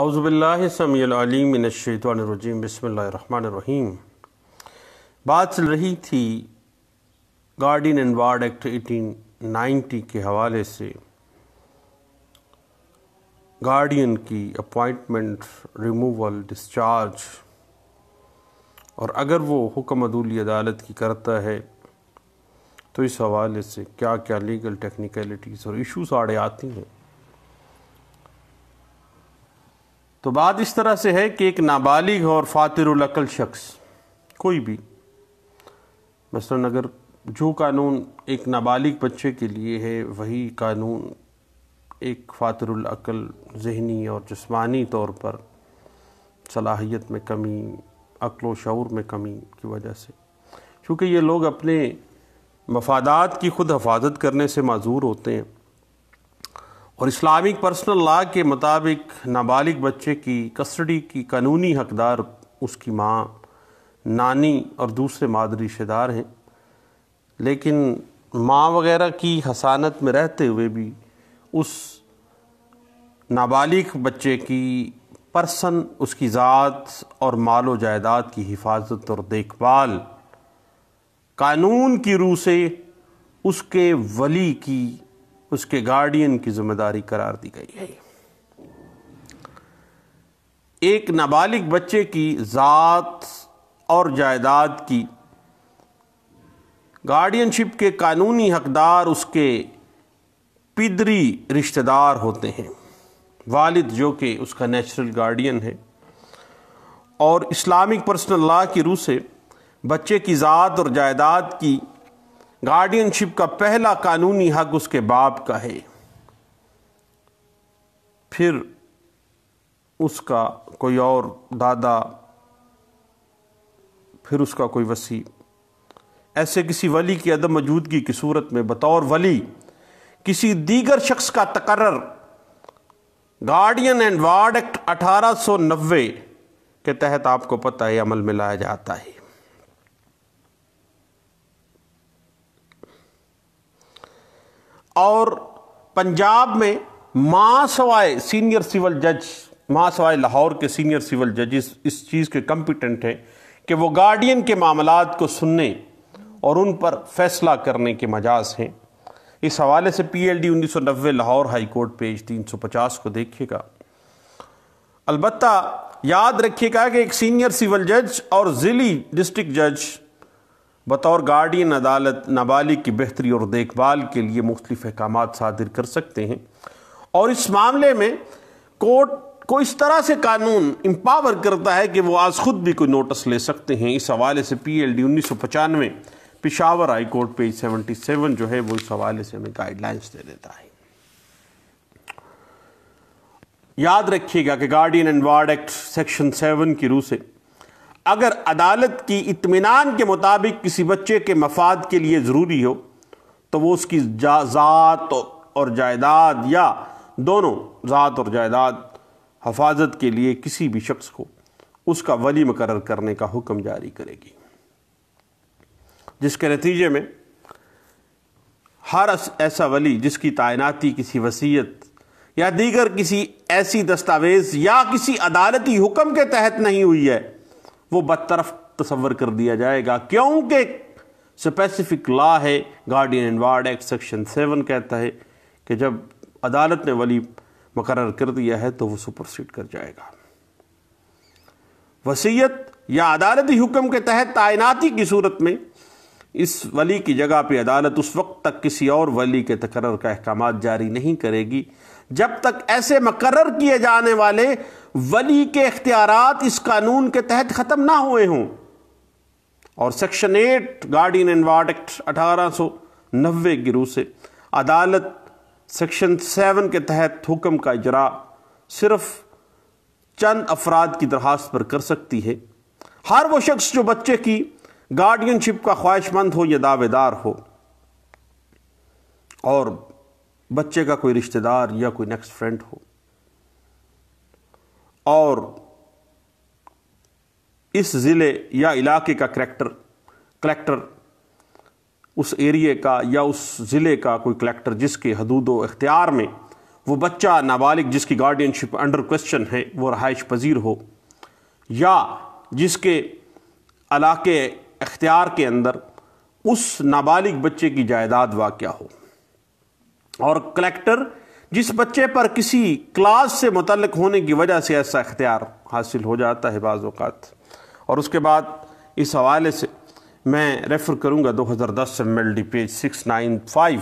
अउज़बिल्लाशमीम बसमीम बात चल रही थी गार्डियन एंड वार्ड एक्ट 1890 के हवाले से गार्डियन की अपॉइंटमेंट रिमूवल डिस्चार्ज और अगर वो हुक्म अदूली अदालत की करता है तो इस हवाले से क्या क्या लीगल टेक्निकलिटीज़ और इश्यूज आड़े आती हैं तो बात इस तरह से है कि एक नाबालिग और फ़ातिरकल शख्स कोई भी मसलन अगर जो कानून एक नाबालिग बच्चे के लिए है वही कानून एक अक्ल जहनी और जिस्मानी तौर पर सलाहियत में कमी अक्ल शूर में कमी की वजह से चूँकि ये लोग अपने मफादात की खुद हफाजत करने से माजूर होते हैं और इस्लामिक पर्सनल लॉ के मुताबिक नाबालिग बच्चे की कस्टडी की कानूनी हकदार उसकी माँ नानी और दूसरे मादरी रिश्तेदार हैं लेकिन माँ वगैरह की हसानत में रहते हुए भी उस नाबालिग बच्चे की पर्सन उसकी ज़ात और मालो जायदाद की हिफाजत और देखभाल कानून की रूह से उसके वली की उसके गार्डियन की जिम्मेदारी करार दी गई है एक नाबालिग बच्चे की ज़ात और जायदाद की गार्डियनशिप के कानूनी हकदार उसके पिदरी रिश्तेदार होते हैं वालिद जो कि उसका नेचुरल गार्डियन है और इस्लामिक पर्सनल लॉ की रूह से बच्चे की ज़ात और जायदाद की गार्डियनशिप का पहला कानूनी हक उसके बाप का है फिर उसका कोई और दादा फिर उसका कोई वसी ऐसे किसी वली की अदम मौजूदगी की सूरत में बतौर वली किसी दीगर शख्स का तकर्र गार्डियन एंड वार्ड एक्ट अठारह सौ नब्बे के तहत आपको पता है अमल में लाया जाता है और पंजाब में महासवाए सीनियर सिविल जज महासवाए लाहौर के सीनियर सिविल जजेस इस चीज़ के कम्पिटेंट हैं कि वो गार्डियन के मामला को सुनने और उन पर फैसला करने के मजाज हैं इस हवाले से पी एल डी उन्नीस सौ नब्बे लाहौर हाई कोर्ट पेज तीन सौ पचास को देखिएगा अलबत् याद रखिएगा कि एक सीनियर सिविल जज और ज़िली डिस्ट्रिक्ट जज बतौर गार्डियन अदालत नाबालिग की बेहतरी और देखभाल के लिए मुख्तलिफ अहकाम सादिर कर सकते हैं और इस मामले में कोर्ट को इस तरह से कानून एम्पावर करता है कि वो आज खुद भी कोई नोटिस ले सकते हैं इस हवाले से पी एल डी उन्नीस सौ पचानवे Peshawar high court page seventy seven जो है वो इस हवाले से हमें गाइडलाइंस दे देता है याद रखिएगा कि guardian and ward act section seven की रूह से अगर अदालत की इतमान के मुताबिक किसी बच्चे के मफाद के लिए ज़रूरी हो तो वो उसकी ज़ात और जायदाद या दोनों ज़ात और जायदाद हफाजत के लिए किसी भी शख्स को उसका वली मुकर करने का हुक्म जारी करेगी जिसके नतीजे में हर ऐसा वली जिसकी तैनाती किसी वसीयत या दीगर किसी ऐसी दस्तावेज़ या किसी अदालती हुक्म के तहत नहीं हुई है वो बदतरफ तस्वर कर दिया जाएगा क्योंकि स्पेसिफिक लॉ है guardian and ward act section seven कहता है कि जब अदालत ने वली मुकर कर दिया है तो वो सुपरसीड कर जाएगा वसीयत या अदालती हुक्म के तहत तैनाती की सूरत में इस वली की जगह पर अदालत उस वक्त तक किसी और वली के तकर का अहकाम जारी नहीं करेगी जब तक ऐसे मकर किए जाने वाले वली के अख्तियार इस कानून के तहत ख़त्म ना हुए हों और section eight guardian and ward act अठारह सौ नब्बे गिरोह से अदालत सेक्शन सेवन के तहत हुक्म का इजरा सिर्फ चंद अफराद की दरख्वास्त पर कर सकती है हर वो शख्स जो बच्चे की गार्डियनशिप का ख्वाहिशमंद हो या दावेदार हो और बच्चे का कोई रिश्तेदार या कोई नेक्स्ट फ्रेंड हो और इस ज़िले या इलाके का करेक्टर कलेक्टर उस एरिए का या उस ज़िले का कोई कलेक्टर जिसके हदूद व इख्तियार में वो बच्चा नाबालिग जिसकी गार्डियनशिप अंडर क्वेश्चन है वो रहाइश पजीर हो या जिसके इलाके इख्तियार के अंदर उस नाबालिग बच्चे की जायदाद वाक़ हो और कलेक्टर जिस बच्चे पर किसी क्लास से मुतलक होने की वजह से ऐसा अख्तियार हासिल हो जाता है बाज़ात और उसके बाद इस हवाले से मैं रेफ़र करूँगा दो हज़ार दस M L D page six nine five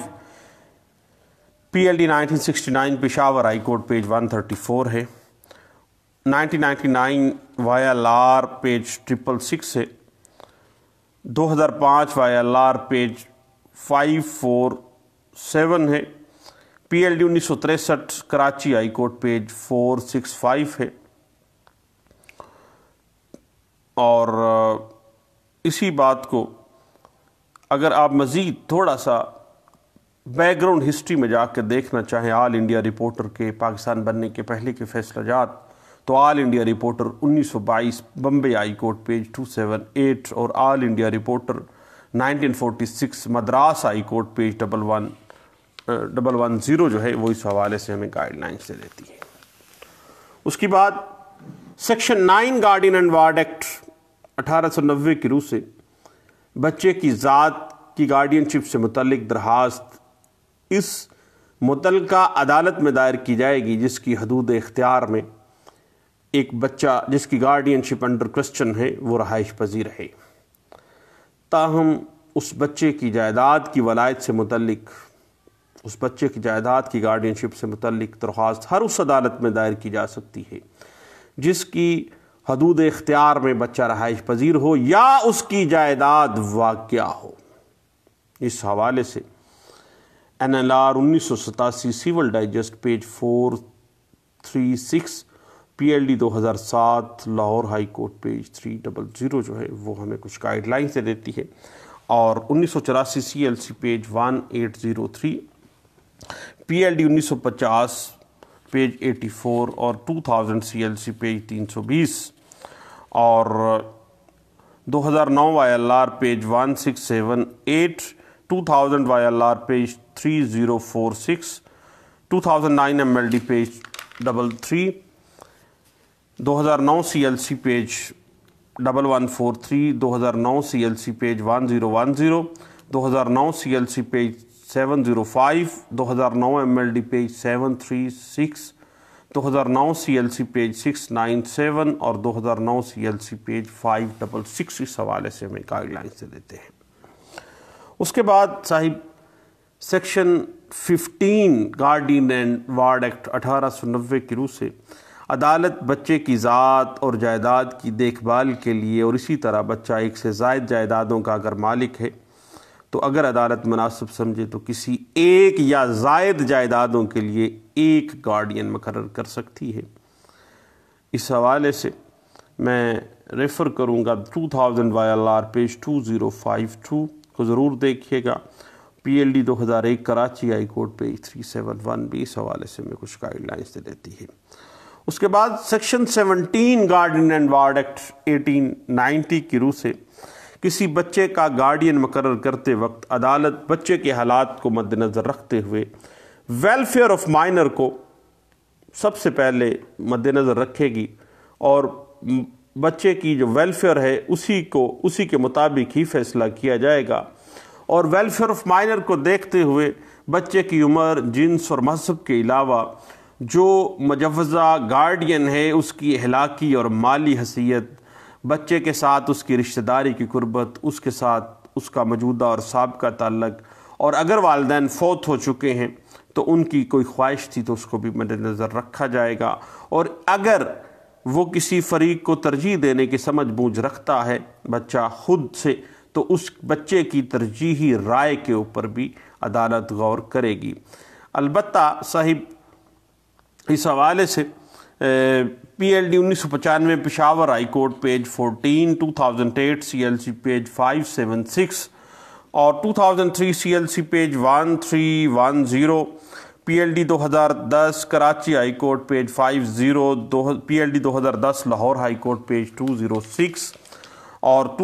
P L D nineteen sixty nine Peshawar high court page one thirty four है नाइनटीन नाइन्टी नाइन वाया लार पेज ट्रिपल सिक्स है दो हज़ार पाँच वाया लार पेज फाइव फोर सेवन है पी एल डी उन्नीस सौ तिरसठ Karachi high court page four six five है और इसी बात को अगर आप मज़ीद थोड़ा सा बैकग्राउंड हिस्ट्री में जाकर देखना चाहें आल इंडिया रिपोर्टर के पाकिस्तान बनने के पहले के फैसला जात तो all India reporter 1922 Bombay high court page 278 और all India reporter 1946 Madras high court page double one double one zero जो है वो इस हवाले से हमें गाइडलाइंस दे देती है उसके बाद section nine guardian and ward act अठारह सौ नब्बे की रूह से बच्चे की ज़ात की गार्डियनशिप से मुतलक दरख्वास्त इस मुतल अदालत में दायर की जाएगी जिसकी हदूद इख्तियार में एक बच्चा जिसकी गार्डियनशिप अंडर क्वेश्चन है वो रहाइश पजीर है ताहम उस बच्चे की जायदाद की वलायत से मुतलिक उस बच्चे की जायदाद की गार्डियनशिप से मतलब दरख्वास्त हर उस अदालत में दायर की जा सकती है जिसकी हदूद इख्तियार में बच्चा रहाइश पजीर हो या उसकी जायदाद वाक़ हो इस हवाले से एन एल आर उन्नीस सौ सतासी civil digest page four three six P L D दो हज़ार सात Lahore high court page three double zero जो है वो हमें कुछ गाइडलाइंस दे देती है और उन्नीस सौ चौरासी C L C page one eight zero three सौ पचास पेज 84 और 2000 सी पेज बीस और 2009 R page 1678 L R page 3046 2009 D page double three दो L C page double one four three दो हज़ार नौ C L C page one zero one zero दो हज़ार नौ C L C page 705 2009 D page 736 2009 C page 697 और 2009 C page 566 इस हवाले से हमें गाइडलाइन से देते हैं उसके बाद साहिब section 15 guardian and ward act अठारह की रूह से अदालत बच्चे की ज़ात और जायदाद की देखभाल के लिए और इसी तरह बच्चा एक से जायद जायदादों का अगर मालिक है तो अगर अदालत मुनासिब समझे तो किसी एक या जायद जायदादों के लिए एक गार्डियन मकर कर सकती है इस हवाले से मैं रेफ़र करूँगा two thousand Y L R page two zero five two को ज़रूर देखिएगा पी एल डी दो हज़ार एक Karachi high court page three seven one भी इस हवाले से मैं कुछ गाइडलाइंस दे देती है उसके बाद section seventeen guardian and ward act eighteen ninety की रूह से किसी बच्चे का गार्डियन मुकर करते वक्त अदालत बच्चे के हालात को मद्दनज़र रखते हुए वेलफेयर ऑफ माइनर को सबसे पहले मद्दनज़र रखेगी और बच्चे की जो वेलफेयर है उसी को उसी के मुताबिक ही फैसला किया जाएगा और वेलफेयर ऑफ माइनर को देखते हुए बच्चे की उम्र जिन्स और मजहब के अलावा जो मजवजा गार्डियन है उसकी अहलाकी और माली हसीियत बच्चे के साथ उसकी रिश्तेदारी की कुर्बत उसके साथ उसका मौजूदा और सबका तल्लक और अगर वालदे फौत हो चुके हैं तो उनकी कोई ख्वाहिश थी तो उसको भी मद्दनज़र रखा जाएगा और अगर वो किसी फरीक को तरजीह देने की समझ बूझ रखता है बच्चा खुद से तो उस बच्चे की तरजीही राय के ऊपर भी अदालत गौर करेगी अलबत् साहिब इस हवाले से पी एल डी उन्नीस सौ पचानवे Peshawar high court page 14 2008 CLC page 576 और 2003 CLC page 1310 PLD 2010 Karachi high court page 50 हज़ार दस लाहौर हाई कोर्ट पेज 206 और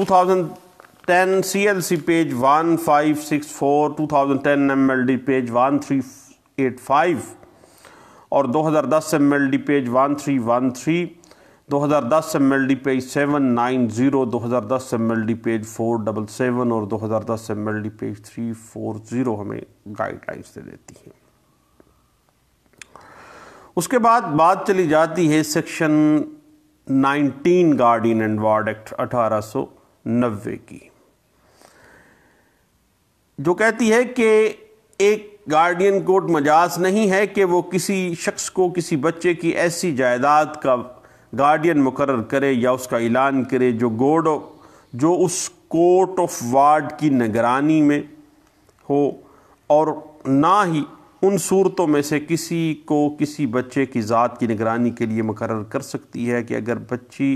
ten C L C page one five six four two thousand ten M L D page one three eight five और 2010 M L D page one three one three दो हज़ार दस M L D page seven nine zero दो हज़ार दस M L D page four double seven और दो हज़ार दस M L D page three four zero हमें गाइडलाइंस दे देती हैं उसके बाद बात चली जाती है section nineteen guardian and ward act अठारह सौ नब्बे की जो कहती है कि एक गार्डियन कोर्ट मजाज नहीं है कि वो किसी शख्स को किसी बच्चे की ऐसी जायदाद का गार्डियन मुकर करे या उसका ऐलान करे जो गोड जो उस कोर्ट ऑफ वार्ड की निगरानी में हो और ना ही उन सूरतों में से किसी को किसी बच्चे की ज़ात की निगरानी के लिए मुकर कर सकती है कि अगर बच्ची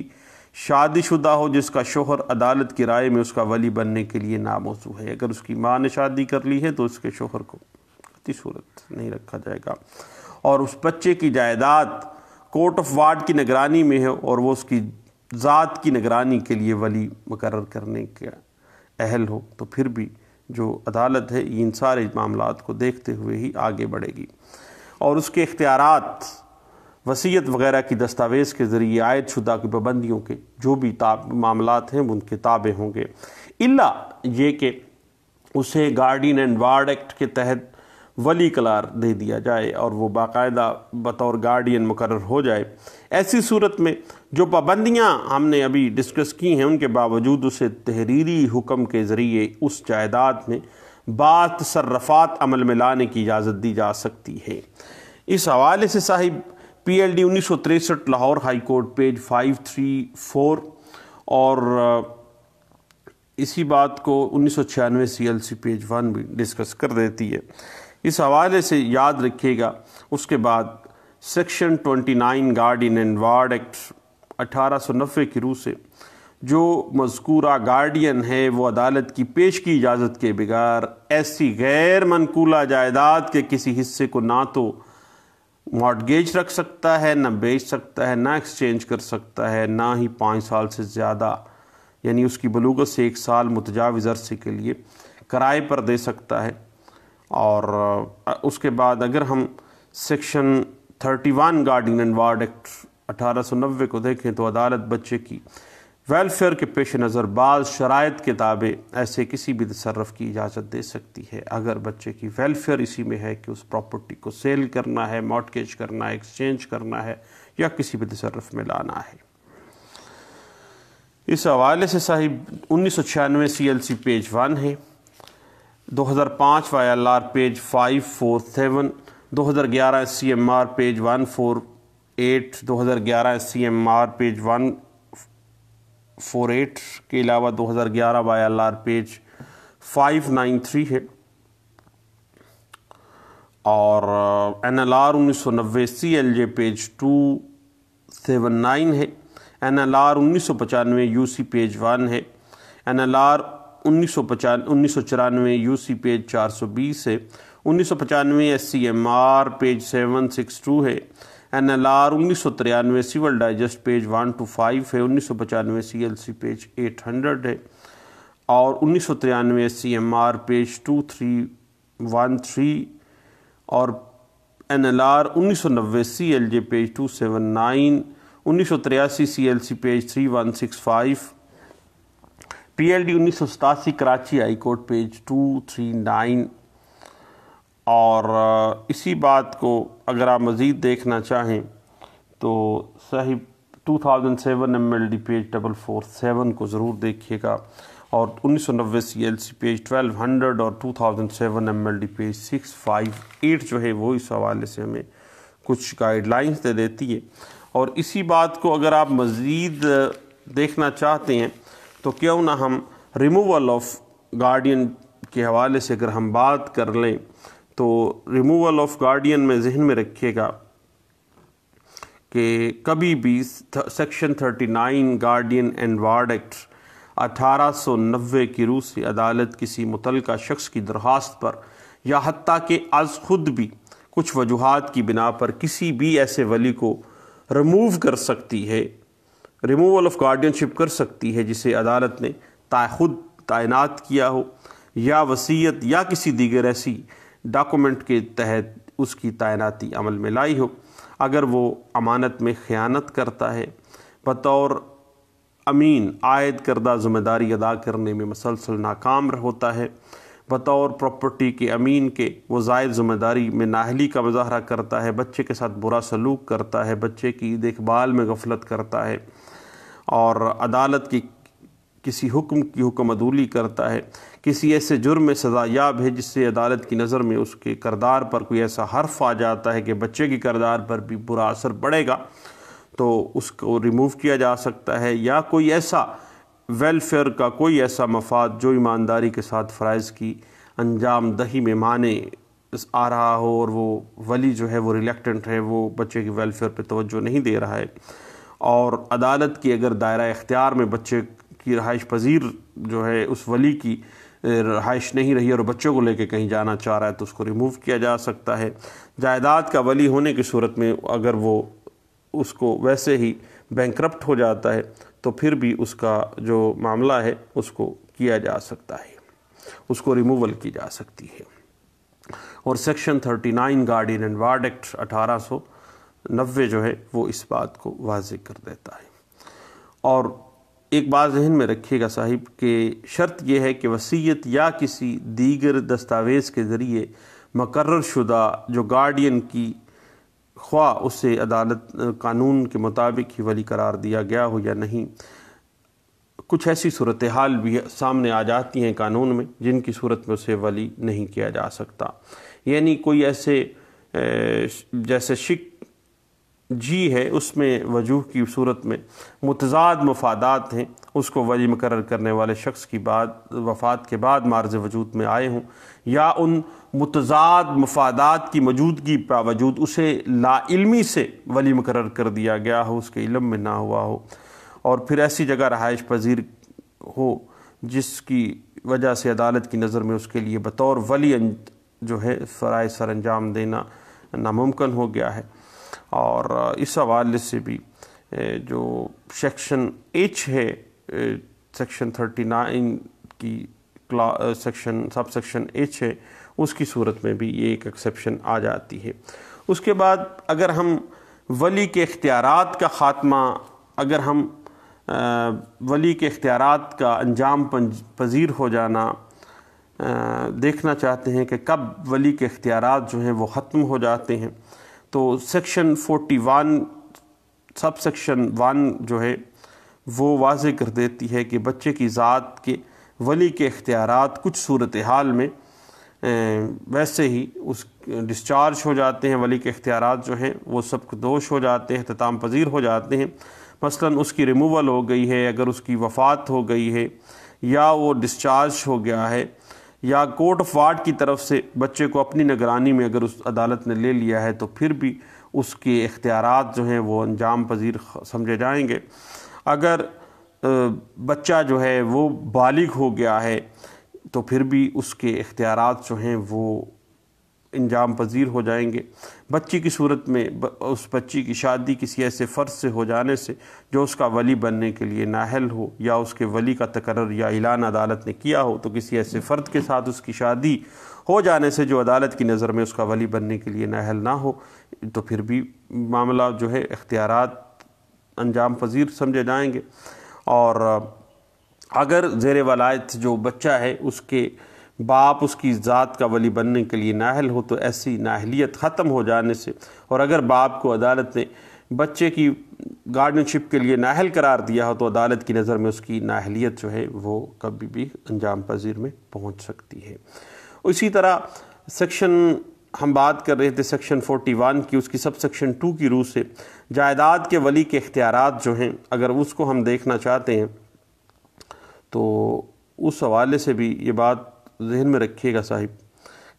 शादीशुदा हो जिसका शोहर अदालत की राय में उसका वली बनने के लिए नामोसू है अगर उसकी माँ ने शादी कर ली है तो उसके शोहर को की सूरत नहीं रखा जाएगा और उस बच्चे की जायदाद कोर्ट ऑफ वार्ड की निगरानी में है और वह उसकी ज़ात की निगरानी के लिए वली मुकर करने के अहल हो तो फिर भी जो अदालत है इन सारे मामला को देखते हुए ही आगे बढ़ेगी और उसके इख्तियार वसीयत वगैरह की दस्तावेज़ के ज़रिए आयद शुदा की पाबंदियों के जो भी ताब मामला हैं उनके ताबे होंगे इल्ला ये कि उसे गार्डियन एंड वार्ड एक्ट के तहत वली करार दे दिया जाए और वो बाकायदा बतौर गार्डियन मुकर हो जाए ऐसी सूरत में जो पाबंदियाँ हमने अभी डिस्कस की हैं उनके बावजूद उसे तहरीरी हुक्म के ज़रिए उस जायदाद में बात सर्रफात अमल में लाने की इजाज़त दी जा सकती है इस हवाले से साहिब पी एल डी उन्नीस सौ तिरसठ Lahore high court page five three four और इसी बात को उन्नीस सौ छियानवे C L C page one भी डिस्कस कर देती है इस हवाले से याद रखिएगा उसके बाद section 29 guardian and ward act अठारह की रूह से जो मजकूरा गार्डियन है वो अदालत की पेश की इजाज़त के बगैर ऐसी गैर मनकूला जायदाद के किसी हिस्से को ना तो मॉडगेज रख सकता है ना बेच सकता है ना एक्सचेंज कर सकता है ना ही पाँच साल से ज़्यादा यानी उसकी बलूगत से एक साल मुतजावज अरसे के लिए किराए पर दे सकता है और उसके बाद अगर हम section 31 guardian and ward act अठारह को देखें तो अदालत बच्चे की वेलफेयर के पेश नज़र बाज़ शरात के ताबे ऐसे किसी भी तसरफ़ की इजाज़त दे सकती है अगर बच्चे की वेलफेयर इसी में है कि उस प्रॉपर्टी को सेल करना है मॉडकेज करना है एक्सचेंज करना है या किसी भी तसरफ़ में लाना है इस हवाले से साहिब उन्नीस सौ छियानवे C L C page one है 2005 R page 547 2011 CMR page 148 2011 CMR page 148 के अलावा 2011 आर पेज 593 है और एन एल आर उन्नीस सौ नब्बे C L J page two seven nine है एन एल आर उन्नीस सौ पचानवे यू सी पेज वन है एन एल आर उन्नीस सौ उन्नीस सौ चौरानवे यू सी पेज चार सौ बीस है उन्नीस सौ पचानवे S C M R page seven six two है एन एल आर उन्नीस सौ तिरानवे civil digest page one two five है उन्नीस सौ पचानवे C L C page eight hundred है और उन्नीस सौ तिरानवे S C M R page two three one three और एन एल आर उन्नीस सौ नब्बे C L J page two seven nine उन्नीस सौ तिरासी C L C page three one six five PLD उन्नीस सौ सतासी Karachi high court page two three nine और इसी बात को अगर आप मज़ीद देखना चाहें तो साहिब 2007 D page double four seven को ज़रूर देखिएगा और उन्नीस सौ नबे C L C page twelve hundred और two thousand seven M L D page six five eight जो है वो इस हवाले से हमें कुछ गाइडलाइंस दे देती है और इसी बात को अगर आप मज़ीद देखना चाहते हैं तो क्यों ना हम रिमूवल ऑफ गार्डियन के हवाले से अगर हम बात कर लें तो रिमूवल ऑफ गार्डियन में जहन में रखिएगा कि कभी भी section 39 guardian and ward act 1890 की रूह से अदालत किसी मुतल शख्स की दरख्वास्त पर या हती कि आज खुद भी कुछ वजूहत की बिना पर किसी भी ऐसे वली को रिमूव कर सकती है रिमूवल ऑफ गार्डियनशिप कर सकती है जिसे अदालत ने खुद तैनात किया हो या वसीयत या किसी दीगर ऐसी डॉक्यूमेंट के तहत उसकी तैनाती अमल में लाई हो अगर वो अमानत में ख़यानत करता है बतौर अमीन आयद करदा ज़िम्मेदारी अदा करने में मसलसल नाकाम होता है बतौर प्रॉपर्टी के अमीन के वो जायद ज़िम्मेदारी में नाहली का मुजाहरा करता है बच्चे के साथ बुरा सलूक करता है बच्चे की देखभाल में गफलत करता है और अदालत की किसी हुक्म की हुक्म अदूली करता है किसी ऐसे जुर्म में याब है जिससे अदालत की नज़र में उसके करदार पर कोई ऐसा हर्फ आ जाता है कि बच्चे के करदार पर भी बुरा असर पड़ेगा तो उसको रिमूव किया जा सकता है या कोई ऐसा वेलफेयर का कोई ऐसा मफाद जो ईमानदारी के साथ फ़रज़ की अंजाम दही में माने आ रहा हो और वो वली जो है वो रिलेक्टेंट है वो बच्चे की वेलफेयर पर तोज्जो नहीं दे रहा है और अदालत की अगर दायरा इख्तियार में बच्चे की रहाइश पजीर जो है उस वली की रहाइश नहीं रही और बच्चों को लेके कहीं जाना चाह रहा है तो उसको रिमूव किया जा सकता है जायदाद का वली होने की सूरत में अगर वो उसको वैसे ही बैंक हो जाता है तो फिर भी उसका जो मामला है उसको किया जा सकता है उसको रिमूवल की जा सकती है और section 39 guardian and ward act अठारह जो है वो इस बात को वाज कर देता है और एक बात जहन में रखिएगा साहिब कि शर्त यह है कि वसीयत या किसी दीगर दस्तावेज़ के ज़रिए मकर्रशुदा जो गार्डियन की ख्वा उसे अदालत कानून के मुताबिक ही वली करार दिया गया हो या नहीं कुछ ऐसी सूरत हाल भी सामने आ जाती हैं कानून में जिनकी सूरत में उसे वली नहीं किया जा सकता यानी कोई ऐसे जैसे शिक जी है उसमें वजूह की सूरत में मुतजाद मफादात हैं उसको वली मुकर करने वाले शख्स की बात वफ़ात के बाद मार्ज वजूद में आए हों या उन मुतजाद मफादात की मौजूदगी बावजूद उसे लाइलमी से वली मुकर कर दिया गया हो उसके इलम में ना हुआ हो और फिर ऐसी जगह रहाइश पजीर हो जिसकी वजह से अदालत की नज़र में उसके लिए बतौर वली जो है फ़राय सर अंजाम देना नामुमकिन हो गया है और इस हवाले से भी जो सेक्शन एच है सेक्शन थर्टी नाइन की सेक्शन सब सेक्शन एच है उसकी सूरत में भी ये एक एक्सेप्शन आ जाती है उसके बाद अगर हम वली के अख्तियार का ख़ात्मा अगर हम वली के अख्तियार का अंजाम पजीर हो जाना देखना चाहते हैं कि कब वली के अख्तियार जो हैं वो ख़त्म हो जाते हैं तो सेक्शन 41 सब सेक्शन वन जो है वो वाज कर देती है कि बच्चे की ज़ात के वली के अख्तियार कुछ सूरत हाल में वैसे ही उस डिस्चार्ज हो जाते हैं वली के अख्तियार जो हैं वो सब दोष हो जाते हैं अख्ताम पजीर हो जाते हैं मसलन उसकी रिमूवल हो गई है अगर उसकी वफ़ात हो गई है या वो डिस्चार्ज हो गया है या कोर्ट ऑफ वार्ड की तरफ से बच्चे को अपनी निगरानी में अगर उस अदालत ने ले लिया है तो फिर भी उसके इख्तियार जो हैं वो अंजाम पजीर समझे जाएंगे अगर बच्चा जो है वो बालिग हो गया है तो फिर भी उसके इख्तियार जो हैं वो इंजाम पजीर हो जाएंगे बच्ची की सूरत में उस बच्ची की शादी किसी ऐसे फ़र्ज से हो जाने से जो उसका वली बनने के लिए नाहल हो या उसके वली का तकरर या ऐलान अदालत ने किया हो तो किसी ऐसे फ़र्द के साथ उसकी शादी हो जाने से जो अदालत की नज़र में उसका वली बनने के लिए नाहल ना हो तो फिर भी मामला जो है इख्तियार अंजाम पजीर समझे जाएँगे और अगर जेर वलायत जो बच्चा है उसके बाप उसकी ज़ात का वली बनने के लिए नाहल हो तो ऐसी नाहलीत ख़त्म हो जाने से और अगर बाप को अदालत ने बच्चे की गार्डनशिप के लिए नाहल करार दिया हो तो अदालत की नज़र में उसकी नाहलीत जो है वो कभी भी अंजाम पजीर में पहुँच सकती है इसी तरह सेक्शन हम बात कर रहे थे सेक्शन 41 की उसकी सब सेक्शन टू की रूह से जायदाद के वली के अख्तियार जो हैं अगर उसको हम देखना चाहते हैं तो उस हवाले से भी ये बात जहन में रखिएगा साहिब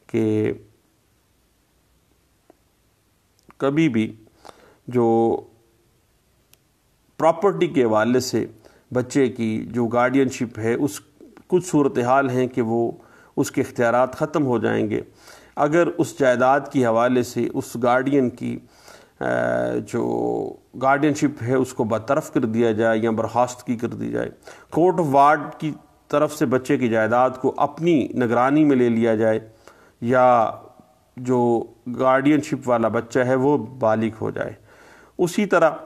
कि कभी भी जो प्रॉपर्टी के हवाले से बच्चे की जो गार्डियनशिप है उस कुछ सूरत हाल हैं कि वो उसके इख्तियार ख़त्म हो जाएंगे अगर उस जायदाद के हवाले से उस गार्डियन की जो गार्डियनशिप है उसको बरतरफ कर दिया जाए या बर्खास्त की कर दी जाए कोर्ट ऑफ वार्ड की तरफ से बच्चे की जायदाद को अपनी निगरानी में ले लिया जाए या जो गार्डियनशिप वाला बच्चा है वो बालिग हो जाए उसी तरह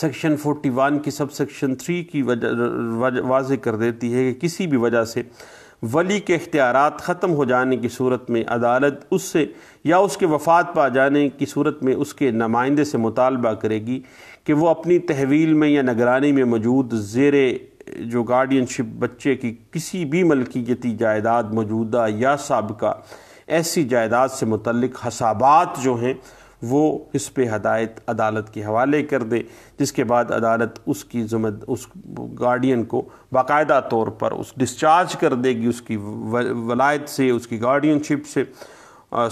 सेक्शन 41 की सब सेक्शन थ्री की वजह वाज कर देती है कि किसी भी वजह से वली के इख्तियार ख़त्म हो जाने की सूरत में अदालत उससे या उसके वफात पा जाने की सूरत में उसके नुमाइंदे से मुतालबा करेगी कि वो अपनी तहवील में या निगरानी में मौजूद जेर जो गार्डियनशिप बच्चे की किसी भी मलकियती जायदाद मौजूदा या सबका ऐसी जायदाद से मुतलक हसाबात जो हैं वो इस पर हदायत अदालत के हवाले कर दे जिसके बाद अदालत उसकी जुम्मे उस गार्डियन को बाकायदा तौर पर उस डिस्चार्ज कर देगी उसकी वलायत से उसकी गार्डियनशिप से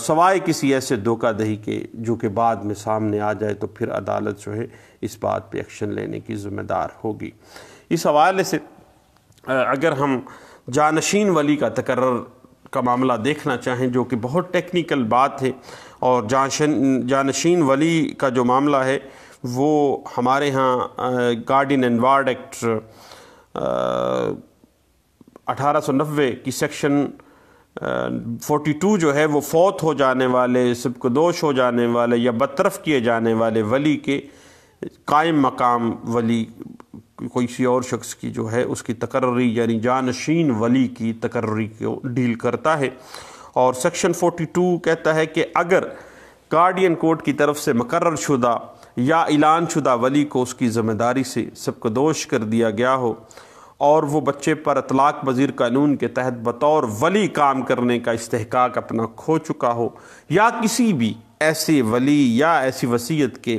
सवाए किसी ऐसे धोखादही के जो कि बाद में सामने आ जाए तो फिर अदालत जो है इस बात पे एक्शन लेने की ज़िम्मेदार होगी इस हवाले से अगर हम जानशीन वली का तकर का मामला देखना चाहें जो कि बहुत टेक्निकल बात है और जानशन जानशीन वली का जो मामला है वो हमारे यहाँ गार्डन एंड वार्ड एक्ट अठारह सौ नब्बे की सेक्शन फोटी टू जो है वो फौत हो जाने वाले सबकदोश हो जाने वाले या बतरफ किए जाने वाले वली के कायम मकाम वली कोई और शख्स की जो है उसकी तकर्री यानी जानशीन वली की तकर्री को डील करता है और सेक्शन 42 कहता है कि अगर गार्डियन कोर्ट की तरफ से मकर शुदा या ऐलान शुदा वली को उसकी ज़िम्मेदारी से दोष कर दिया गया हो और वो बच्चे पर अतलाक वजीर कानून के तहत बतौर वली काम करने का इस्तेकाक अपना खो चुका हो या किसी भी ऐसे वली या ऐसी वसीयत के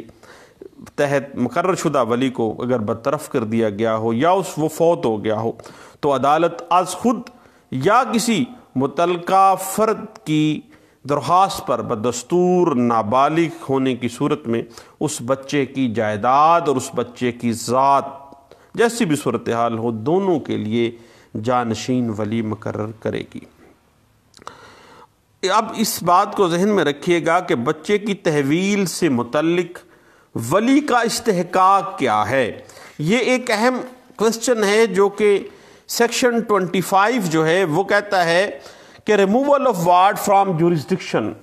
तहत मुकर शुदा वली को अगर बरतरफ कर दिया गया हो या उस वो फौत हो गया हो तो अदालत आज खुद या किसी मुतल फ़र्द की दरख्वास्त पर बदस्तूर नाबालिग होने की सूरत में उस बच्चे की जायदाद और उस बच्चे की ज़ात जैसी भी सूरत हाल हो दोनों के लिए जानशीन वली मकर करेगी अब इस बात को जहन में रखिएगा कि बच्चे की तहवील से मुतलक़ वली का इस्तेक क्या है ये एक अहम क्वेश्चन है जो कि सेक्शन 25 जो है वो कहता है कि removal of ward from jurisdiction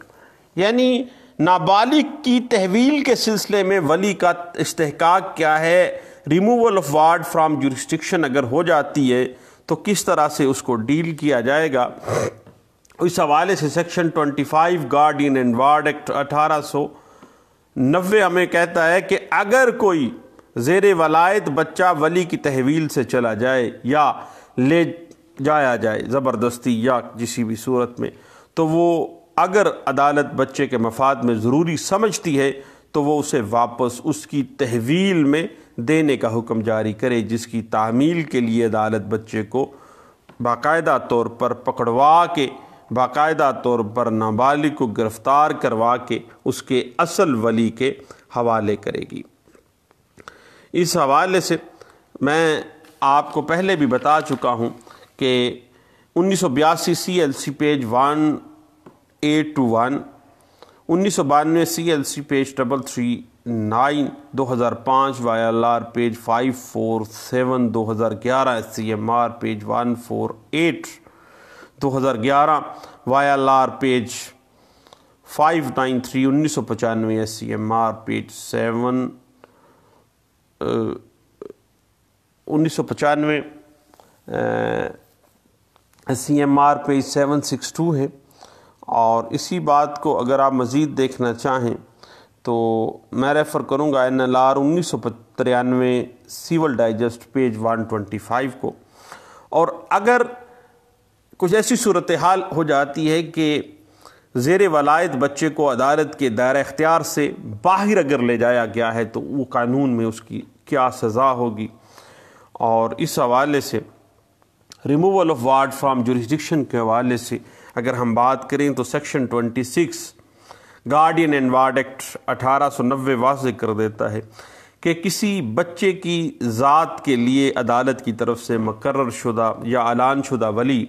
यानी नाबालिग की तहवील के सिलसिले में वली का इस्तेक क्या है removal of ward from jurisdiction अगर हो जाती है तो किस तरह से उसको डील किया जाएगा इस हवाले से section 25 guardian and ward act अठारह नवे हमें कहता है कि अगर कोई जेर वलायत बच्चा वली की तहवील से चला जाए या ले जाया जाए ज़बरदस्ती या किसी भी सूरत में तो वो अगर अदालत बच्चे के मफाद में ज़रूरी समझती है तो वो उसे वापस उसकी तहवील में देने का हुक्म जारी करे जिसकी तामील के लिए अदालत बच्चे को बाकायदा तौर पर पकड़वा के बाकायदा तौर पर नाबालिग को गिरफ़्तार करवा के उसके असल वली के हवाले करेगी इस हवाले से मैं आपको पहले भी बता चुका हूँ कि उन्नीस सौ बयासी C L C page one eight two one उन्नीस सौ बानवे C L C page double three nine दो हज़ार पाँच Y L R page five four seven दो हज़ार ग्यारह C M R page one four eight 2011 वाया लार पेज 593 उन्नीस सौ पचानवे S C M R page seven उन्नीस सौ पचानवे S C M R page seven six two है और इसी बात को अगर आप मज़ीद देखना चाहें तो मैं रेफ़र करूँगा एन एल आर उन्नीस सौ तिरानवे civil digest page one twenty five को और अगर कुछ ऐसी सूरत हाल हो जाती है कि जेर वलायत बच्चे को अदालत के दायर अख्तियार से बाहर अगर ले जाया गया है तो वो कानून में उसकी क्या सज़ा होगी और इस हवाले से removal of ward from jurisdiction के हवाले से अगर हम बात करें तो section 26 guardian and ward act अठारह सौ नबे वाज कर देता है कि किसी बच्चे की ज़ात के लिए अदालत की तरफ से मकर्रशुदा शुदा या अलान शुदा वली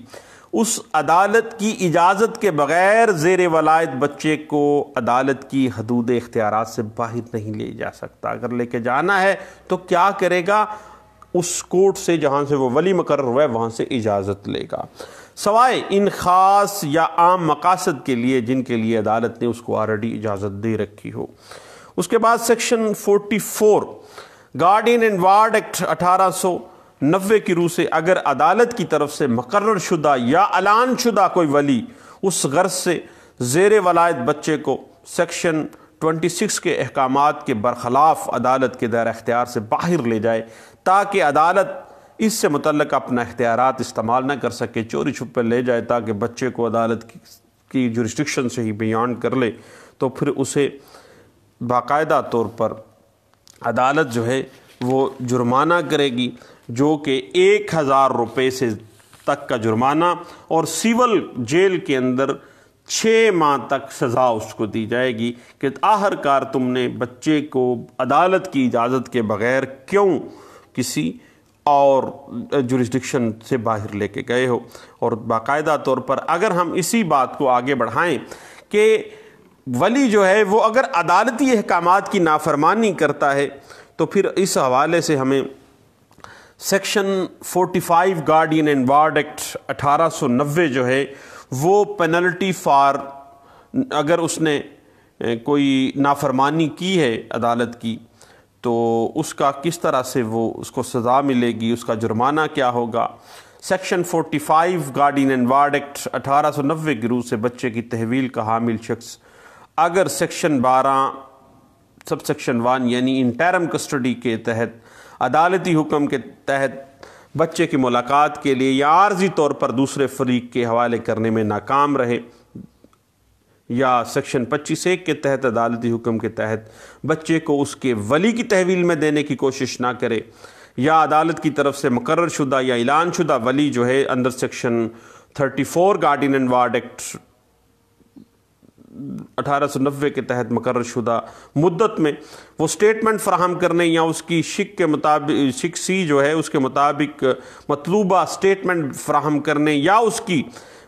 उस अदालत की इजाज़त के बग़ैर जेर वलायत बच्चे को अदालत की हदूद इख्तियार से बाहर नहीं ले जा सकता अगर लेके जाना है तो क्या करेगा उस कोर्ट से जहाँ से वो वली मकर हुआ है वहाँ से इजाज़त लेगा सवाए इन ख़ास या आम मकासद के लिए जिनके लिए अदालत ने उसको ऑलरेडी इजाज़त दे रखी हो उसके बाद section forty four guardian and ward act अठारह सौ नबे की रूह से अगर अदालत की तरफ से मकर शुदा या अलान शुदा कोई वली उस गर्ज से जेर वलायत बच्चे को सेक्शन 26 के अहकाम के बरखिलाफ़ अदालत के दर अख्तियार से बाहर ले जाए ताकि अदालत इससे मुतल अपना अख्तियार इस्तेमाल न कर सके चोरी छुप पर ले जाए ताकि बच्चे को अदालत की, की जुरिस्टिक्शन से ही बियॉन्ड कर ले तो फिर उसे बाकायदा तौर पर अदालत जो है वो जुर्माना करेगी जो कि एक हज़ार रुपये से तक का जुर्माना और सिविल जेल के अंदर छः माह तक सज़ा उसको दी जाएगी कि आखिरकार तुमने बच्चे को अदालत की इजाज़त के बग़ैर क्यों किसी और जुरिस्डिक्शन से बाहर लेके गए हो और बाकायदा तौर पर अगर हम इसी बात को आगे बढ़ाएं कि वली जो है वो अगर अदालती अहकाम की नाफरमानी करता है तो फिर इस हवाले से हमें section 45 guardian and ward act 1890 जो है वो पेनल्टी फॉर अगर उसने कोई नाफरमानी की है अदालत की तो उसका किस तरह से वो उसको सज़ा मिलेगी उसका जुर्माना क्या होगा section 45 guardian and ward act अठारह सौ से बच्चे की तहवील का हामिल शख्स अगर सेक्शन 12 सब सेक्शन वन यानी इंटरम कस्टडी के तहत अदालती हुक्म के तहत बच्चे की मुलाकात के लिए या आर्जी तौर पर दूसरे फरीक के हवाले करने में नाकाम रहे या सेक्शन पच्चीस एक के तहत अदालती हुक्म के तहत बच्चे को उसके वली की तहवील में देने की कोशिश ना करे या अदालत की तरफ से मुकर शुदा या ऐलान शुदा वली जो है अंदर section thirty four guardian and ward act अठारह के तहत मुकर शुदा मुद्दत में वो स्टेटमेंट फ्राहम करने या उसकी शिक के मुताबिक शिक सी जो है उसके मुताबिक मतलूबा स्टेटमेंट फ्राहम करने या उसकी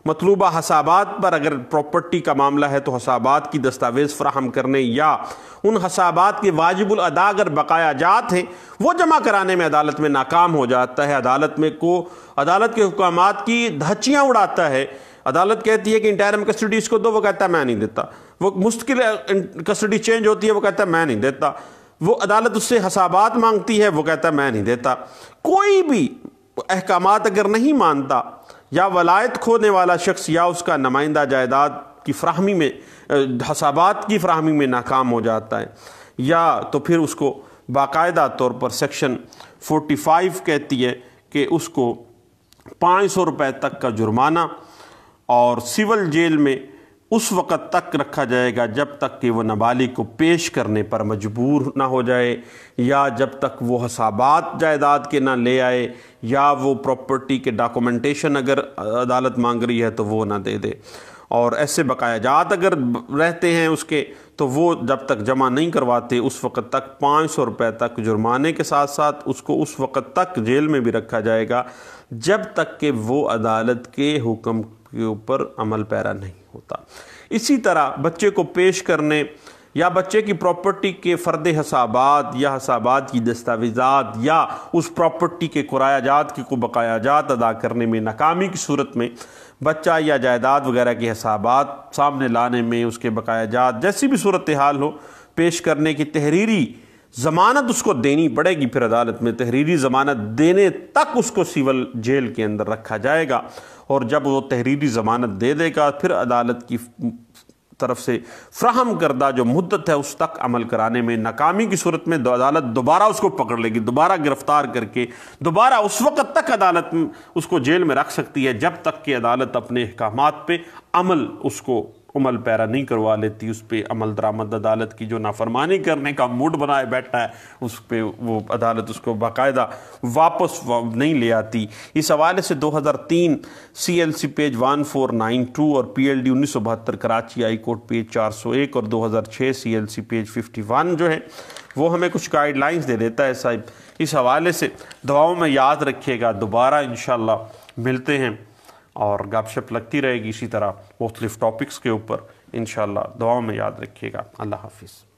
मतलूबा हसाबात पर अगर प्रॉपर्टी का मामला है तो हसाबात की दस्तावेज़ फ्राहम करने या उन हसाबात के वाजिबुल अदा अगर बकाया जात हैं वो जमा कराने में अदालत में नाकाम हो जाता है अदालत में को अदालत के हुकाम की धचियाँ उड़ाता है अदालत कहती है कि इंटायरम कस्टडी इसको दो वो कहता है मैं नहीं देता वो मुश्किल कस्टडी चेंज होती है वो कहता है मैं नहीं देता वो अदालत उससे हसाबात मांगती है वो कहता है मैं नहीं देता कोई भी अहकाम अगर नहीं मानता या वलायत खोने वाला शख्स या उसका नुमाइंदा जायदाद की फ्राहमी में हसाबात की फ्राहमी में नाकाम हो जाता है या तो फिर उसको बाकायदा तौर पर सेक्शन 45 कहती है कि उसको पाँच सौ रुपये तक का जुर्माना और सिविल जेल में उस वक़्त तक रखा जाएगा जब तक कि वह नाबालिग को पेश करने पर मजबूर ना हो जाए या जब तक वो हसाबात जायदाद के ना ले आए या वो प्रॉपर्टी के डॉक्यूमेंटेशन अगर अदालत मांग रही है तो वो ना दे दे और ऐसे बकायाजात अगर रहते हैं उसके तो वो जब तक जमा नहीं करवाते उस वक़्त तक पाँच सौ रुपये तक जुर्माने के साथ साथ उसको उस वक़्त तक जेल में भी रखा जाएगा जब तक कि वो अदालत के हुक्म के ऊपर अमल पैरा नहीं होता इसी तरह बच्चे को पेश करने या बच्चे की प्रॉपर्टी के फ़र्द हसाबात या हसाबात की दस्तावेजात या उस प्रॉपर्टी के जात की को बकायाजात अदा करने में नाकामी की सूरत में बच्चा या जायदाद वगैरह के हिसाब सामने लाने में उसके बकाया जात जैसी भी सूरत हाल हो पेश करने की तहरीरी ज़मानत उसको देनी पड़ेगी फिर अदालत में तहरीरी ज़मानत देने तक उसको सिविल जेल के अंदर रखा जाएगा और जब वो तहरीरी ज़मानत दे देगा फिर अदालत की तरफ से फ्राहम करदा जो मुद्दत है उस तक अमल कराने में नाकामी की सूरत में अदालत दोबारा उसको पकड़ लेगी दोबारा गिरफ्तार करके दोबारा उस वक़्त तक अदालत उसको जेल में रख सकती है जब तक कि अदालत अपने अहकाम पर अमल उसको उमल पैरा नहीं करवा लेती उस पर अमल दरामद अदालत की जो नाफरमानी करने का मूड बनाए बैठा है उस पर वो अदालत उसको बाकायदा वापस नहीं ले आती इस हवाले से 2003 सीएलसी पेज 1492 और पीएलडी बहत्तर कराची हाई कोर्ट पेज 401 और 2006 सीएलसी पेज 51 जो है वो हमें कुछ गाइडलाइंस दे देता है साहिब इस हवाले से दवाओं में याद रखिएगा दोबारा इन मिलते हैं और गपशप लगती रहेगी इसी तरह मुख्तलिफ़ टॉपिक्स के ऊपर इन दुआ में याद रखिएगा अल्लाह हाफिज़